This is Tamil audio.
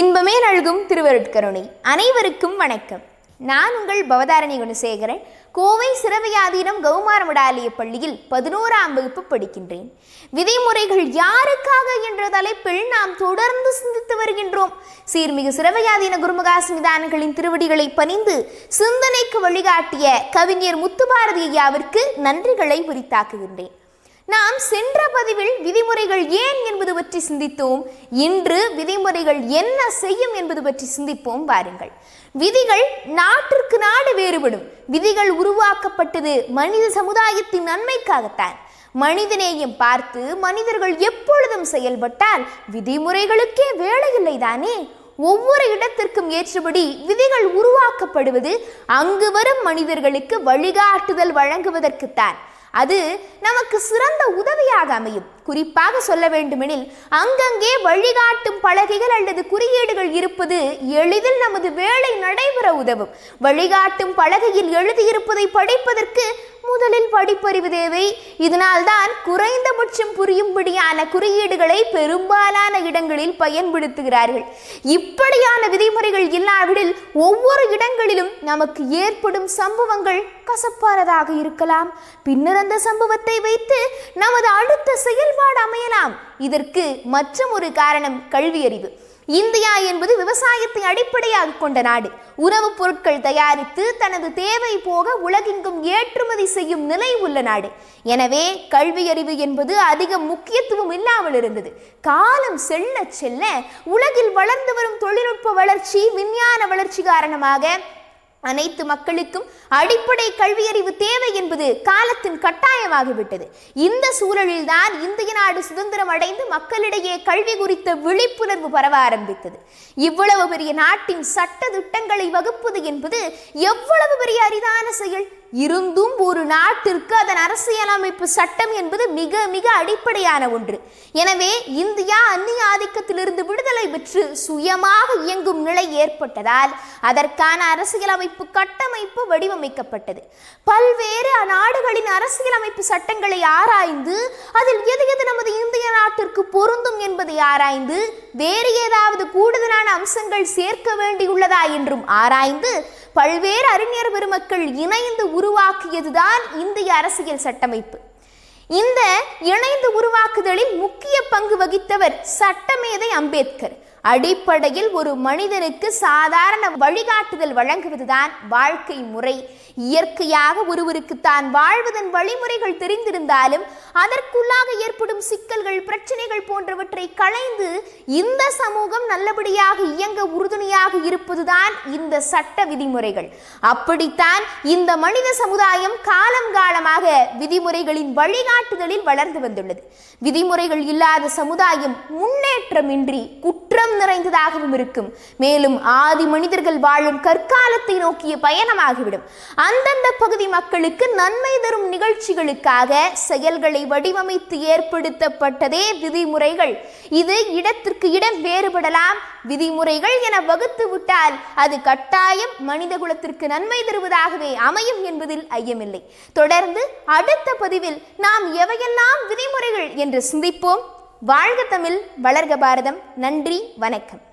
இன்பமே நழுகும் திருவருட்கருணை அனைவருக்கும் வணக்கம் நான் உங்கள் பவதாரணி குணசேகரன் கோவை சிறவியாதீனம் கௌமார பள்ளியில் பதினோராம் வகுப்பு படிக்கின்றேன் விதிமுறைகள் யாருக்காக என்ற தலைப்பில் நாம் தொடர்ந்து சிந்தித்து வருகின்றோம் சீர்மிகு சிறவையாதீன குருமகாசுமிதானங்களின் திருவடிகளை பணிந்து சிந்தனைக்கு வழிகாட்டிய கவிஞர் முத்துபாரதி ஐயாவிற்கு நன்றிகளை உரித்தாக்குகின்றேன் நாம் சென்ற பதிவில் விதிமுறைகள் ஏன் என்பது பற்றி சிந்தித்தோம் இன்று விதிமுறைகள் என்ன செய்யும் என்பது பற்றி சிந்திப்போம் வாருங்கள் விதிகள் நாட்டிற்கு நாடு வேறுபடும் விதிகள் உருவாக்கப்பட்டது மனித சமுதாயத்தின் நன்மைக்காகத்தான் மனிதனேயும் பார்த்து மனிதர்கள் எப்பொழுதும் செயல்பட்டால் விதிமுறைகளுக்கே வேலையில்லைதானே தானே ஒவ்வொரு இடத்திற்கும் ஏற்றபடி விதிகள் உருவாக்கப்படுவது அங்கு வரும் மனிதர்களுக்கு வழிகாட்டுதல் வழங்குவதற்குத்தான் அது நமக்கு சிறந்த உதவியாக அமையும் குறிப்பாக சொல்ல வேண்டுமெனில் அங்கங்கே வழிகாட்டும் பலகைகள் அல்லது குறியீடுகள் இருப்பது எளிதில் நமது வேலை நடைபெற உதவும் வழிகாட்டும் பலகையில் எழுதியிருப்பதை படிப்பதற்கு முதலில் படிப்பறிவு தேவை இதனால்தான் குறைந்தபட்ச அதிகபட்சம் புரியும்படியான குறியீடுகளை பெரும்பாலான இடங்களில் பயன்படுத்துகிறார்கள் இப்படியான விதிமுறைகள் இல்லாவிடில் ஒவ்வொரு இடங்களிலும் நமக்கு ஏற்படும் சம்பவங்கள் கசப்பானதாக இருக்கலாம் பின்னர் அந்த சம்பவத்தை வைத்து நமது அடுத்த செயல்பாடு அமையலாம் இதற்கு மற்றும் ஒரு காரணம் கல்வியறிவு இந்தியா என்பது விவசாயத்தை அடிப்படையாக கொண்ட நாடு உணவுப் பொருட்கள் தயாரித்து தனது தேவை போக உலகெங்கும் ஏற்றுமதி செய்யும் நிலை உள்ள நாடு எனவே கல்வியறிவு என்பது அதிக முக்கியத்துவம் இல்லாமல் இருந்தது காலம் செல்ல செல்ல உலகில் வளர்ந்து வரும் தொழில்நுட்ப வளர்ச்சி விஞ்ஞான வளர்ச்சி காரணமாக அனைத்து மக்களுக்கும் அடிப்படை கல்வியறிவு தேவை என்பது காலத்தின் கட்டாயமாகிவிட்டது இந்த சூழலில்தான் இந்திய நாடு சுதந்திரம் அடைந்து மக்களிடையே கல்வி குறித்த விழிப்புணர்வு பரவ ஆரம்பித்தது இவ்வளவு பெரிய நாட்டின் சட்ட திட்டங்களை வகுப்பது என்பது எவ்வளவு பெரிய அரிதான செயல் இருந்தும் ஒரு நாட்டிற்கு அதன் அரசியலமைப்பு சட்டம் என்பது மிக மிக அடிப்படையான ஒன்று எனவே இந்தியா அந்நிய ஆதிக்கத்திலிருந்து விடுதலை பெற்று சுயமாக இயங்கும் நிலை ஏற்பட்டதால் அதற்கான அரசியலமைப்பு கட்டமைப்பு வடிவமைக்கப்பட்டது பல்வேறு நாடுகளின் அரசியலமைப்பு சட்டங்களை ஆராய்ந்து அதில் எது எது நமது இந்திய நாட்டிற்கு பொருந்தும் என்பதை ஆராய்ந்து வேறு ஏதாவது கூடுதலான அம்சங்கள் சேர்க்க வேண்டியுள்ளதா என்றும் ஆராய்ந்து பல்வேறு அறிஞர் பெருமக்கள் இணைந்து உருவாக்கியதுதான் இந்திய அரசியல் சட்டமைப்பு இந்த இணைந்து உருவாக்குதலில் முக்கிய பங்கு வகித்தவர் சட்டமேதை அம்பேத்கர் அடிப்படையில் ஒரு மனிதனுக்கு சாதாரண வழிகாட்டுதல் வழங்குவதுதான் வாழ்க்கை முறை இயற்கையாக ஒருவருக்கு தான் வாழ்வதன் வழிமுறைகள் தெரிந்திருந்தாலும் அதற்குள்ளாக ஏற்படும் சிக்கல்கள் பிரச்சனைகள் போன்றவற்றை களைந்து இந்த சமூகம் நல்லபடியாக இயங்க உறுதுணையாக இருப்பதுதான் இந்த சட்ட விதிமுறைகள் அப்படித்தான் இந்த மனித சமுதாயம் காலம் காலமாக விதிமுறைகளின் வழிகாட்டுதலில் வளர்ந்து வந்துள்ளது விதிமுறைகள் இல்லாத சமுதாயம் முன்னேற்றமின்றி குற்றம் நிறைந்ததாகவும் இருக்கும் மேலும் ஆதி மனிதர்கள் வாழும் கற்காலத்தை நோக்கிய பயணமாகிவிடும் அந்தந்த பகுதி மக்களுக்கு நன்மை தரும் நிகழ்ச்சிகளுக்காக செயல்களை வடிவமைத்து ஏற்படுத்தப்பட்டதே விதிமுறைகள் இது இடத்திற்கு இடம் வேறுபடலாம் விதிமுறைகள் என வகுத்து விட்டால் அது கட்டாயம் மனித குலத்திற்கு நன்மை தருவதாகவே அமையும் என்பதில் ஐயமில்லை தொடர்ந்து அடுத்த பதிவில் நாம் எவையெல்லாம் விதிமுறைகள் என்று சிந்திப்போம் வாழ்க தமிழ் வளர்க பாரதம் நன்றி வணக்கம்